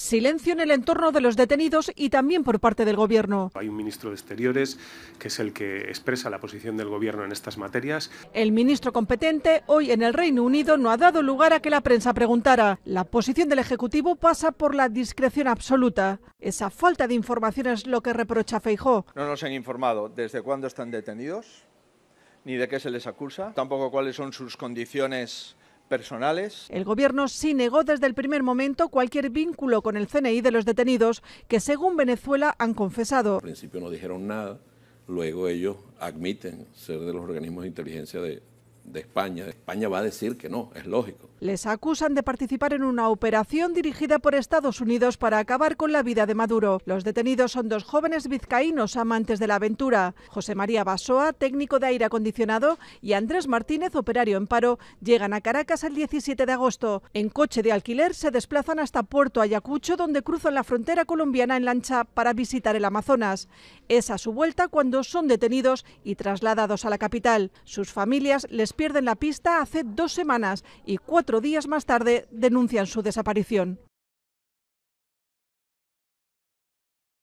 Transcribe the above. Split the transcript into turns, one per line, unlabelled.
Silencio en el entorno de los detenidos y también por parte del Gobierno.
Hay un ministro de Exteriores que es el que expresa la posición del Gobierno en estas materias. El ministro
competente hoy en el Reino Unido no ha dado lugar a que la prensa preguntara. La posición del Ejecutivo pasa por la discreción absoluta. Esa falta de información es lo que reprocha Feijó.
No nos han informado desde cuándo están detenidos, ni de qué se les acusa, tampoco cuáles son sus condiciones personales.
El gobierno sí negó desde el primer momento cualquier vínculo con el CNI de los detenidos, que según Venezuela han confesado. Al
principio no dijeron
nada, luego ellos admiten ser de los organismos de inteligencia de, de España. España va a decir que no, es lógico.
Les acusan de participar en una operación dirigida por Estados Unidos para acabar con la vida de Maduro. Los detenidos son dos jóvenes vizcaínos amantes de la aventura. José María Basoa, técnico de aire acondicionado, y Andrés Martínez, operario en paro, llegan a Caracas el 17 de agosto. En coche de alquiler se desplazan hasta Puerto Ayacucho, donde cruzan la frontera colombiana en lancha para visitar el Amazonas. Es a su vuelta cuando son detenidos y trasladados a la capital. Sus familias les pierden la pista hace dos semanas y cuatro días más tarde denuncian su desaparición.